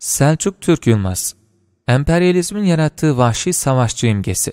Selçuk Türk Yılmaz Emperyalizmin yarattığı vahşi savaşçı imgesi.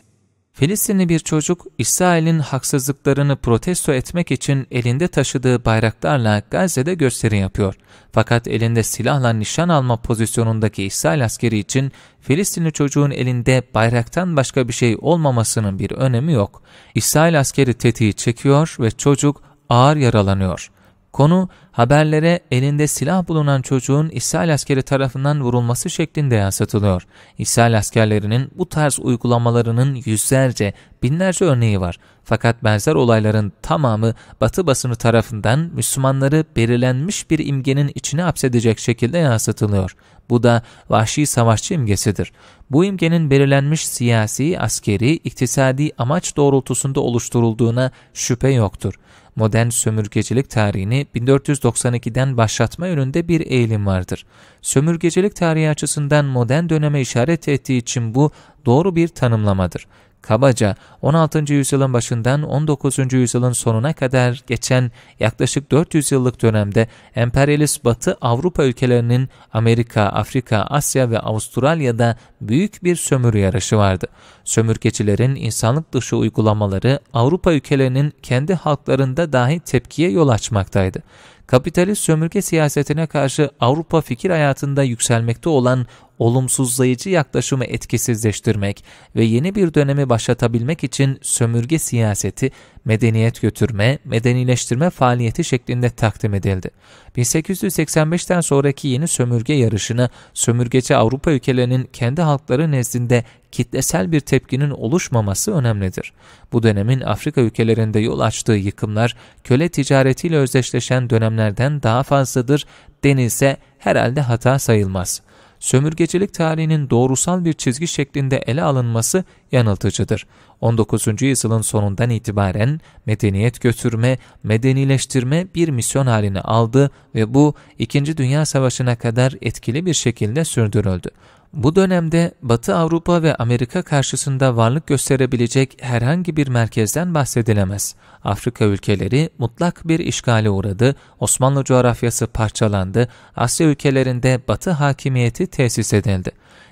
Filistinli bir çocuk İsrail'in haksızlıklarını protesto etmek için elinde taşıdığı bayraklarla Gazze'de gösteri yapıyor. Fakat elinde silahla nişan alma pozisyonundaki İsrail askeri için Filistinli çocuğun elinde bayraktan başka bir şey olmamasının bir önemi yok. İsrail askeri tetiği çekiyor ve çocuk ağır yaralanıyor. Konu haberlere elinde silah bulunan çocuğun İsrail askeri tarafından vurulması şeklinde yansıtılıyor. İsrail askerlerinin bu tarz uygulamalarının yüzlerce, binlerce örneği var. Fakat benzer olayların tamamı Batı basını tarafından Müslümanları belirlenmiş bir imgenin içine hapsedecek şekilde yansıtılıyor. Bu da vahşi savaşçı imgesidir. Bu imgenin belirlenmiş siyasi, askeri, iktisadi amaç doğrultusunda oluşturulduğuna şüphe yoktur. Modern sömürgecilik tarihini 1492'den başlatma yönünde bir eğilim vardır. Sömürgecilik tarihi açısından modern döneme işaret ettiği için bu doğru bir tanımlamadır kabaca 16. yüzyılın başından 19. yüzyılın sonuna kadar geçen yaklaşık 400 yıllık dönemde emperyalist Batı Avrupa ülkelerinin Amerika, Afrika, Asya ve Avustralya'da büyük bir sömürü yarışı vardı. Sömürgecilerin insanlık dışı uygulamaları Avrupa ülkelerinin kendi halklarında dahi tepkiye yol açmaktaydı kapitalist sömürge siyasetine karşı Avrupa fikir hayatında yükselmekte olan olumsuzlayıcı yaklaşımı etkisizleştirmek ve yeni bir dönemi başlatabilmek için sömürge siyaseti medeniyet götürme, medenileştirme faaliyeti şeklinde takdim edildi. 1885'ten sonraki yeni sömürge yarışını sömürgeci Avrupa ülkelerinin kendi halkları nezdinde kitlesel bir tepkinin oluşmaması önemlidir. Bu dönemin Afrika ülkelerinde yol açtığı yıkımlar köle ticaretiyle özdeşleşen dönemlerden daha fazladır denilse herhalde hata sayılmaz. Sömürgecilik tarihinin doğrusal bir çizgi şeklinde ele alınması yanıltıcıdır. 19. yüzyılın sonundan itibaren medeniyet götürme, medenileştirme bir misyon halini aldı ve bu 2. Dünya Savaşı'na kadar etkili bir şekilde sürdürüldü. Bu dönemde Batı Avrupa ve Amerika karşısında varlık gösterebilecek herhangi bir merkezden bahsedilemez. Afrika ülkeleri mutlak bir işgale uğradı, Osmanlı coğrafyası parçalandı, Asya ülkelerinde Batı hakimiyeti tesis edildi.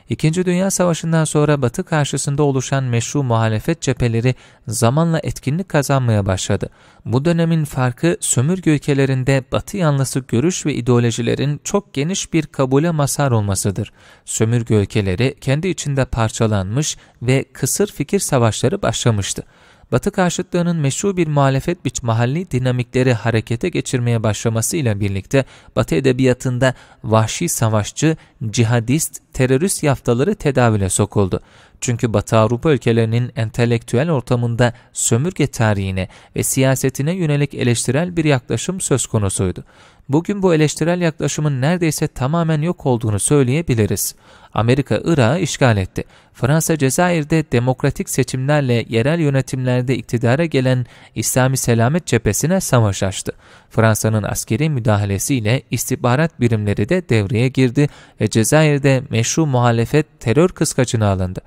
İkinci Dünya Savaşı'ndan sonra Batı karşısında oluşan meşru muhalefet cepheleri zamanla etkinlik kazanmaya başladı. Bu dönemin farkı sömürge ülkelerinde Batı yanlısı görüş ve ideolojilerin çok geniş bir kabule masar olmasıdır. Sömürge ülkeleri kendi içinde parçalanmış ve kısır fikir savaşları başlamıştı. Batı karşıtlığının meşru bir muhalefet biç mahalli dinamikleri harekete geçirmeye başlamasıyla birlikte Batı edebiyatında vahşi savaşçı, cihadist, terörist yaftaları tedavüle sokuldu. Çünkü Batı Avrupa ülkelerinin entelektüel ortamında sömürge tarihine ve siyasetine yönelik eleştirel bir yaklaşım söz konusuydu. Bugün bu eleştirel yaklaşımın neredeyse tamamen yok olduğunu söyleyebiliriz. Amerika Irak'ı işgal etti. Fransa Cezayir'de demokratik seçimlerle yerel yönetimlerde iktidara gelen İslami Selamet Cephesi'ne savaş açtı. Fransa'nın askeri müdahalesiyle istihbarat birimleri de devreye girdi ve Cezayir'de meşru meşru muhalefet terör kıskacına alındı.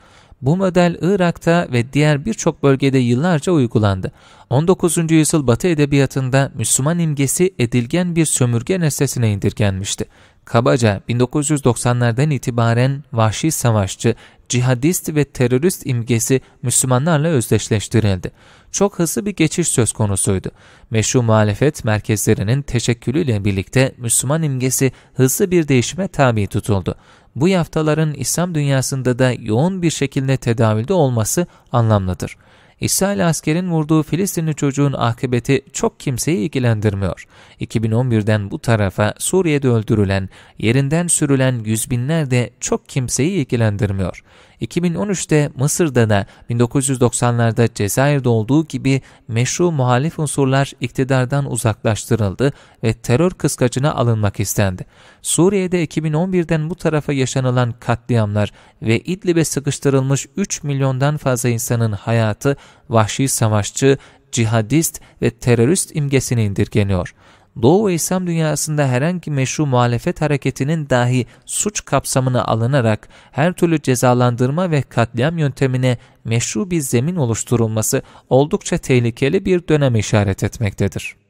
Bu model Irak'ta ve diğer birçok bölgede yıllarca uygulandı. 19. yüzyıl Batı edebiyatında Müslüman imgesi edilgen bir sömürge nesnesine indirgenmişti. Kabaca 1990'lardan itibaren vahşi savaşçı, cihadist ve terörist imgesi Müslümanlarla özdeşleştirildi. Çok hızlı bir geçiş söz konusuydu. Meşru muhalefet merkezlerinin teşekkülüyle birlikte Müslüman imgesi hızlı bir değişime tabi tutuldu. Bu yaftaların İslam dünyasında da yoğun bir şekilde tedavülde olması anlamlıdır. İsrail askerin vurduğu Filistinli çocuğun akıbeti çok kimseyi ilgilendirmiyor. 2011'den bu tarafa Suriye'de öldürülen, yerinden sürülen yüz binler de çok kimseyi ilgilendirmiyor. 2013'te Mısır'da da 1990'larda Cezayir'de olduğu gibi meşru muhalif unsurlar iktidardan uzaklaştırıldı ve terör kıskacına alınmak istendi. Suriye'de 2011'den bu tarafa yaşanılan katliamlar ve İdlib'e sıkıştırılmış 3 milyondan fazla insanın hayatı vahşi savaşçı, cihadist ve terörist imgesini indirgeniyor. Doğu ve İslam dünyasında herhangi meşru muhalefet hareketinin dahi suç kapsamına alınarak her türlü cezalandırma ve katliam yöntemine meşru bir zemin oluşturulması oldukça tehlikeli bir döneme işaret etmektedir.